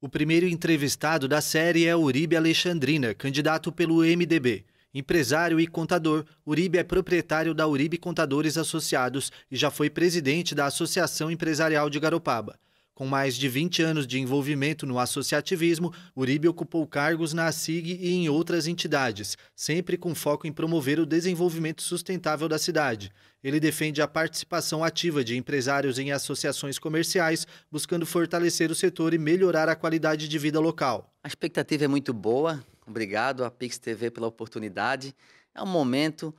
O primeiro entrevistado da série é Uribe Alexandrina, candidato pelo MDB. Empresário e contador, Uribe é proprietário da Uribe Contadores Associados e já foi presidente da Associação Empresarial de Garopaba. Com mais de 20 anos de envolvimento no associativismo, Uribe ocupou cargos na SIG e em outras entidades, sempre com foco em promover o desenvolvimento sustentável da cidade. Ele defende a participação ativa de empresários em associações comerciais, buscando fortalecer o setor e melhorar a qualidade de vida local. A expectativa é muito boa. Obrigado à Pix TV pela oportunidade. É um momento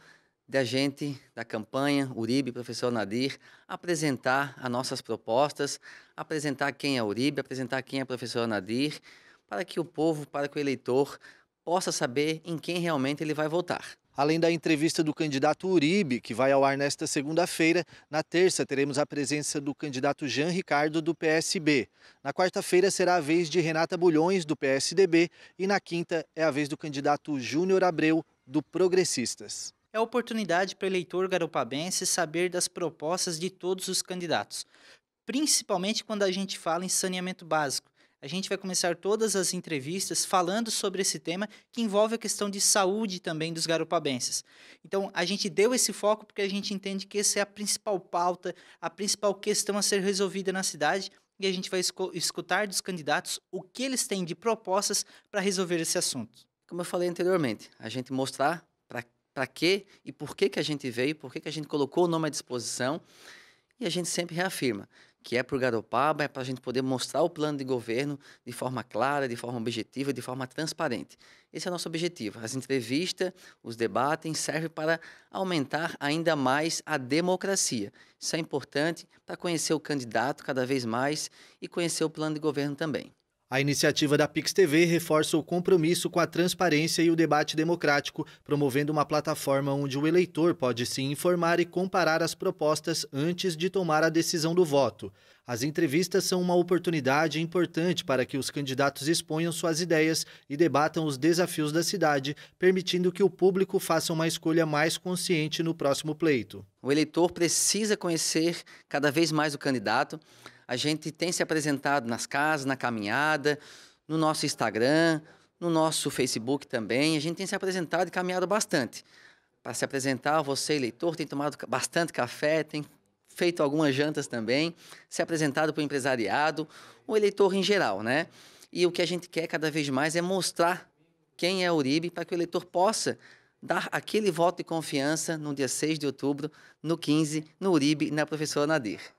da gente, da campanha Uribe, professor Nadir, apresentar as nossas propostas, apresentar quem é Uribe, apresentar quem é professor Nadir, para que o povo, para que o eleitor possa saber em quem realmente ele vai votar. Além da entrevista do candidato Uribe, que vai ao ar nesta segunda-feira, na terça teremos a presença do candidato Jean Ricardo, do PSB. Na quarta-feira será a vez de Renata Bulhões, do PSDB. E na quinta é a vez do candidato Júnior Abreu, do Progressistas é oportunidade para o eleitor garopabense saber das propostas de todos os candidatos, principalmente quando a gente fala em saneamento básico. A gente vai começar todas as entrevistas falando sobre esse tema que envolve a questão de saúde também dos garopabenses. Então, a gente deu esse foco porque a gente entende que essa é a principal pauta, a principal questão a ser resolvida na cidade e a gente vai escutar dos candidatos o que eles têm de propostas para resolver esse assunto. Como eu falei anteriormente, a gente mostrar para para quê e por que, que a gente veio, por que, que a gente colocou o nome à disposição. E a gente sempre reafirma que é para o Garopaba, é para a gente poder mostrar o plano de governo de forma clara, de forma objetiva, de forma transparente. Esse é o nosso objetivo. As entrevistas, os debates servem para aumentar ainda mais a democracia. Isso é importante para conhecer o candidato cada vez mais e conhecer o plano de governo também. A iniciativa da Pix TV reforça o compromisso com a transparência e o debate democrático, promovendo uma plataforma onde o eleitor pode se informar e comparar as propostas antes de tomar a decisão do voto. As entrevistas são uma oportunidade importante para que os candidatos exponham suas ideias e debatam os desafios da cidade, permitindo que o público faça uma escolha mais consciente no próximo pleito. O eleitor precisa conhecer cada vez mais o candidato a gente tem se apresentado nas casas, na caminhada, no nosso Instagram, no nosso Facebook também. A gente tem se apresentado e caminhado bastante. Para se apresentar, você, eleitor, tem tomado bastante café, tem feito algumas jantas também, se apresentado para o empresariado, o eleitor em geral, né? E o que a gente quer cada vez mais é mostrar quem é a Uribe para que o eleitor possa dar aquele voto de confiança no dia 6 de outubro, no 15, no Uribe e na professora Nadir.